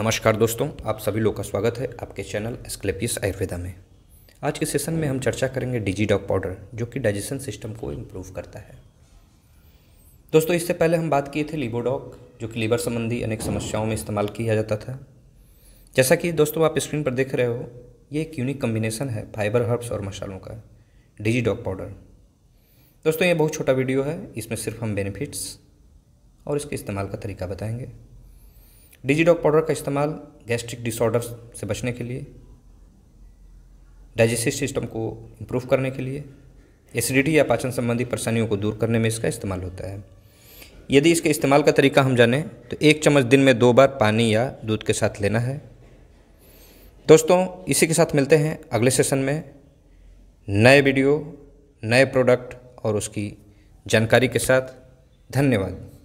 नमस्कार दोस्तों आप सभी लोग का स्वागत है आपके चैनल एस्क्लेपियस आयुर्वेदा में आज के सेशन में हम चर्चा करेंगे डिजी डॉग पाउडर जो कि डाइजेशन सिस्टम को इम्प्रूव करता है दोस्तों इससे पहले हम बात किए थे लिबोडॉग जो कि लीवर संबंधी अनेक समस्याओं में इस्तेमाल किया जाता था जैसा कि दोस्तों आप स्क्रीन पर देख रहे हो ये एक यूनिक कम्बिनेसन है फाइबर हर्ब्स और मसालों का डिजी डॉग पाउडर दोस्तों ये बहुत छोटा वीडियो है इसमें सिर्फ हम बेनिफिट्स और इसके इस्तेमाल का तरीका बताएंगे डिजीडॉक पाउडर का इस्तेमाल गैस्ट्रिक डिसऑर्डर से बचने के लिए डाइजेस्टिव सिस्टम को इम्प्रूव करने के लिए एसिडिटी या पाचन संबंधी परेशानियों को दूर करने में इसका इस्तेमाल होता है यदि इसके इस्तेमाल का तरीका हम जानें तो एक चम्मच दिन में दो बार पानी या दूध के साथ लेना है दोस्तों इसी के साथ मिलते हैं अगले सेशन में नए वीडियो नए प्रोडक्ट और उसकी जानकारी के साथ धन्यवाद